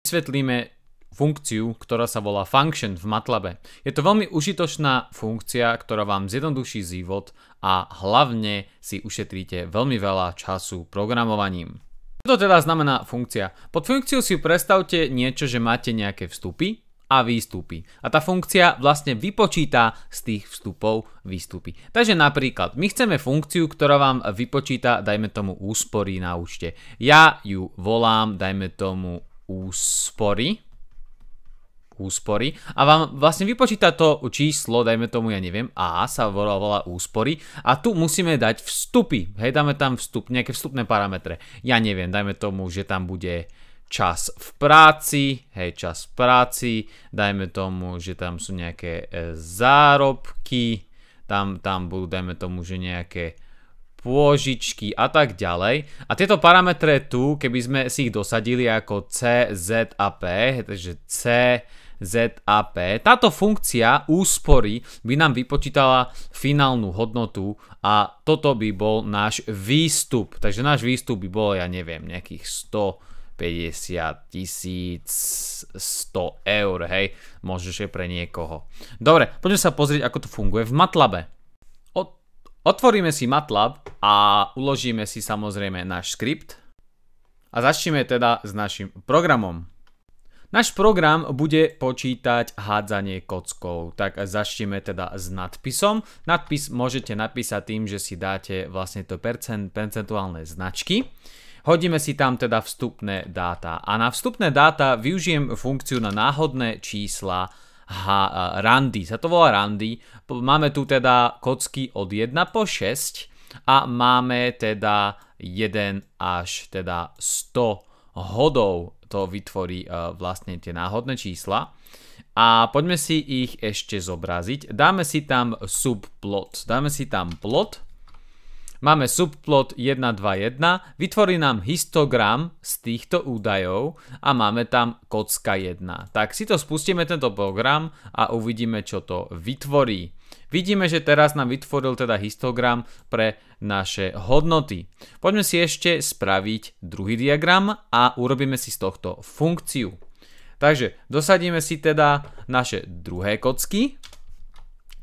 vysvetlíme funkciu, ktorá sa volá function v Matlabe. Je to veľmi užitočná funkcia, ktorá vám zjednoduší život a hlavne si ušetríte veľmi veľa času programovaním. Čo to teda znamená funkcia? Pod funkciou si predstavte niečo, že máte nejaké vstupy a výstupy. A tá funkcia vlastne vypočíta z tých vstupov výstupy. Takže napríklad, my chceme funkciu, ktorá vám vypočíta, dajme tomu, úspory na účte. Ja ju volám, dajme tomu, úspory. Úspory. A vám vlastne vypočíta to číslo, dajme tomu, ja neviem, A sa volá, volá úspory. A tu musíme dať vstupy. Hej, dáme tam vstup, nejaké vstupné parametre. Ja neviem, dajme tomu, že tam bude čas v práci, hej, čas v práci, dajme tomu, že tam sú nejaké e, zárobky, tam, tam budú, dajme tomu, že nejaké pôžičky a tak ďalej. A tieto parametre tu, keby sme si ich dosadili ako C, Z a P, takže C, Z a P, táto funkcia úspory by nám vypočítala finálnu hodnotu a toto by bol náš výstup. Takže náš výstup by bol, ja neviem, nejakých 150 tisíc 100 eur, hej, možno je pre niekoho. Dobre, poďme sa pozrieť, ako to funguje v Matlabe. Otvoríme si MATLAB a uložíme si samozrejme náš skript. A začneme teda s našim programom. Náš program bude počítať hádzanie kockou, tak začneme teda s nadpisom. Nadpis môžete napísať tým, že si dáte vlastne to percent, percentuálne značky. Hodíme si tam teda vstupné dáta a na vstupné dáta využijem funkciu na náhodné čísla ha, randy, sa to volá randy. Máme tu teda kocky od 1 po 6 a máme teda 1 až teda 100 hodov. To vytvorí e, vlastne tie náhodné čísla. A poďme si ich ešte zobraziť. Dáme si tam subplot. Dáme si tam plot Máme subplot 121, vytvorí nám histogram z týchto údajov a máme tam kocka 1. Tak si to spustíme tento program a uvidíme, čo to vytvorí. Vidíme, že teraz nám vytvoril teda histogram pre naše hodnoty. Poďme si ešte spraviť druhý diagram a urobíme si z tohto funkciu. Takže dosadíme si teda naše druhé kocky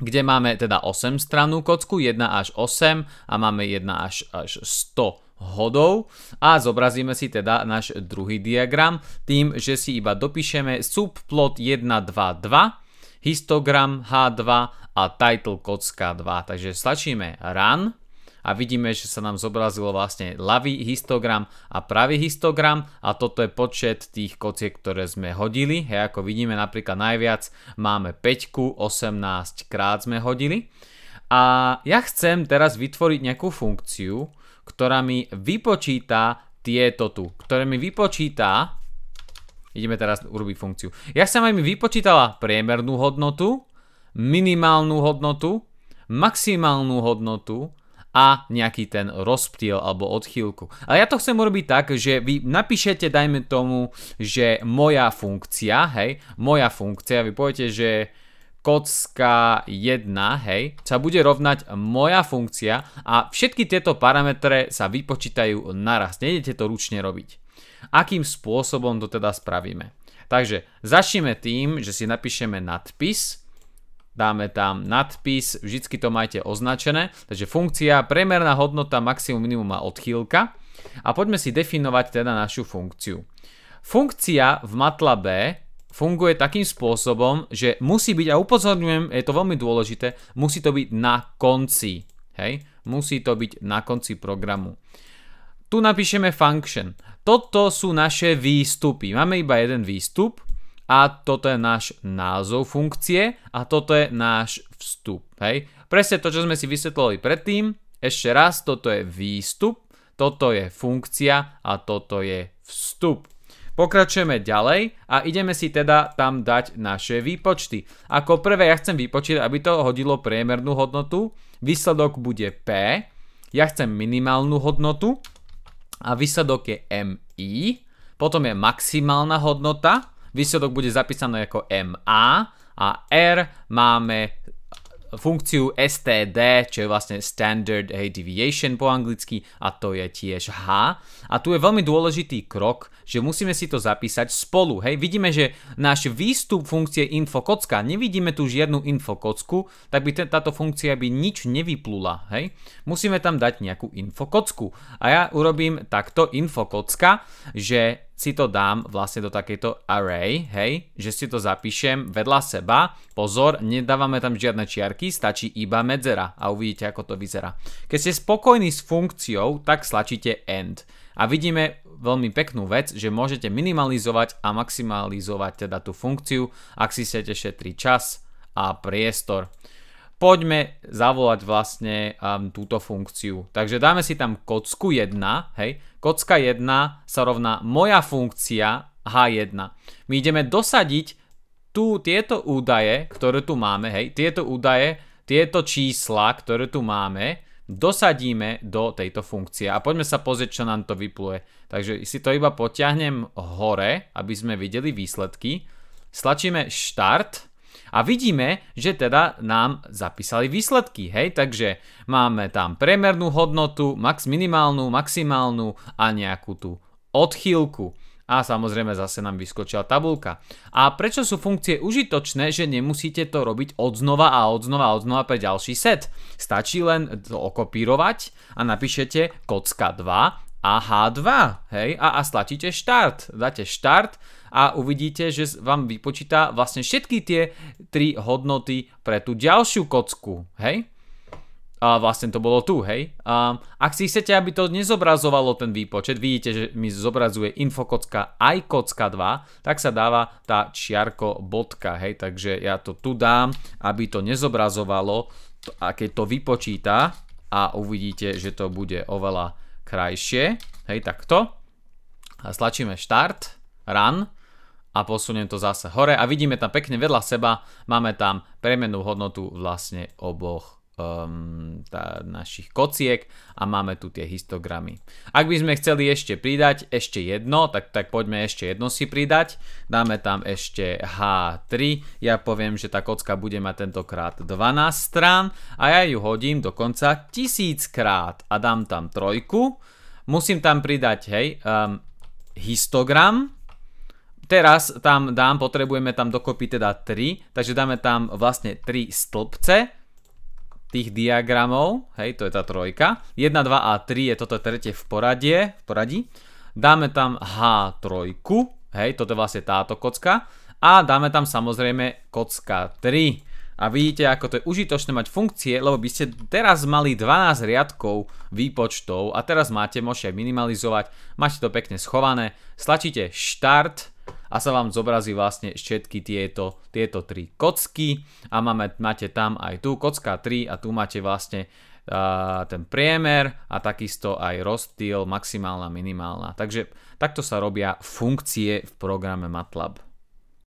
kde máme teda 8 stranú kocku, 1 až 8 a máme 1 až, až 100 hodov a zobrazíme si teda náš druhý diagram tým, že si iba dopíšeme subplot 1, 2, 2, histogram H2 a title kocka 2. Takže stačíme run a vidíme, že sa nám zobrazilo vlastne ľavý histogram a pravý histogram a toto je počet tých kociek, ktoré sme hodili. He, ako vidíme napríklad najviac máme 5, 18 krát sme hodili. A ja chcem teraz vytvoriť nejakú funkciu, ktorá mi vypočíta tieto tu, ktoré mi vypočíta ideme teraz urobiť funkciu. Ja sa aj mi vypočítala priemernú hodnotu, minimálnu hodnotu, maximálnu hodnotu, a nejaký ten rozptýl alebo odchýlku. Ale ja to chcem urobiť tak, že vy napíšete, dajme tomu, že moja funkcia, hej, moja funkcia, vy poviete, že kocka 1, hej, sa bude rovnať moja funkcia a všetky tieto parametre sa vypočítajú naraz. Nejdete to ručne robiť. Akým spôsobom to teda spravíme? Takže začneme tým, že si napíšeme nadpis, dáme tam nadpis, vždycky to majte označené, takže funkcia priemerná hodnota maximum minimum a odchýlka a poďme si definovať teda našu funkciu. Funkcia v MATLABe funguje takým spôsobom, že musí byť, a upozorňujem, je to veľmi dôležité, musí to byť na konci. Hej? Musí to byť na konci programu. Tu napíšeme function. Toto sú naše výstupy. Máme iba jeden výstup a toto je náš názov funkcie a toto je náš vstup. Hej. Presne to, čo sme si vysvetlili predtým, ešte raz, toto je výstup, toto je funkcia a toto je vstup. Pokračujeme ďalej a ideme si teda tam dať naše výpočty. Ako prvé ja chcem vypočítať, aby to hodilo priemernú hodnotu. Výsledok bude P. Ja chcem minimálnu hodnotu a výsledok je MI. Potom je maximálna hodnota Výsledok bude zapísaný ako MA a R máme funkciu STD, čo je vlastne Standard Deviation po anglicky a to je tiež H. A tu je veľmi dôležitý krok, že musíme si to zapísať spolu. Hej, vidíme, že náš výstup funkcie infokocka, nevidíme tu žiadnu infokocku, tak by táto funkcia by nič nevyplula. Hej, musíme tam dať nejakú infokocku. A ja urobím takto infokocka, že si to dám vlastne do takejto array, hej, že si to zapíšem vedľa seba. Pozor, nedávame tam žiadne čiarky, stačí iba medzera a uvidíte, ako to vyzerá. Keď ste spokojní s funkciou, tak slačíte end. A vidíme veľmi peknú vec, že môžete minimalizovať a maximalizovať teda tú funkciu, ak si chcete šetriť čas a priestor poďme zavolať vlastne um, túto funkciu. Takže dáme si tam kocku 1, hej. Kocka 1 sa rovná moja funkcia h1. My ideme dosadiť tu tieto údaje, ktoré tu máme, hej, tieto údaje, tieto čísla, ktoré tu máme, dosadíme do tejto funkcie. A poďme sa pozrieť, čo nám to vypluje. Takže si to iba potiahnem hore, aby sme videli výsledky. Stlačíme štart a vidíme, že teda nám zapísali výsledky, hej, takže máme tam priemernú hodnotu, max minimálnu, maximálnu a nejakú tú odchýlku. A samozrejme zase nám vyskočila tabulka. A prečo sú funkcie užitočné, že nemusíte to robiť odznova a odznova a odznova pre ďalší set? Stačí len to okopírovať a napíšete kocka 2 a H2, hej, a, a stlačíte štart, dáte štart a uvidíte, že vám vypočíta vlastne všetky tie tri hodnoty pre tú ďalšiu kocku, hej. A vlastne to bolo tu, hej. A ak si chcete, aby to nezobrazovalo ten výpočet, vidíte, že mi zobrazuje infokocka aj kocka 2, tak sa dáva tá čiarko bodka, hej. Takže ja to tu dám, aby to nezobrazovalo a keď to vypočíta a uvidíte, že to bude oveľa krajšie. Hej, takto. A stlačíme Start, run a posuniem to zase hore a vidíme tam pekne vedľa seba, máme tam premennú hodnotu vlastne oboch um, tá, našich kociek a máme tu tie histogramy. Ak by sme chceli ešte pridať ešte jedno, tak, tak poďme ešte jedno si pridať. Dáme tam ešte H3. Ja poviem, že tá kocka bude mať tentokrát 12 strán a ja ju hodím dokonca krát a dám tam trojku. Musím tam pridať, hej, um, histogram, Teraz tam dám, potrebujeme tam dokopy teda 3, takže dáme tam vlastne 3 stĺpce tých diagramov, hej, to je tá trojka, 1, 2 a 3 je toto tretie v poradie, v poradí, dáme tam H3, hej, toto je vlastne táto kocka a dáme tam samozrejme kocka 3. A vidíte, ako to je užitočné mať funkcie, lebo by ste teraz mali 12 riadkov výpočtov a teraz máte, môžete minimalizovať, máte to pekne schované, stlačíte Start, a sa vám zobrazí vlastne všetky tieto, tieto tri kocky a máme, máte tam aj tu kocka 3 a tu máte vlastne uh, ten priemer a takisto aj rozptýl maximálna, minimálna. Takže takto sa robia funkcie v programe MATLAB.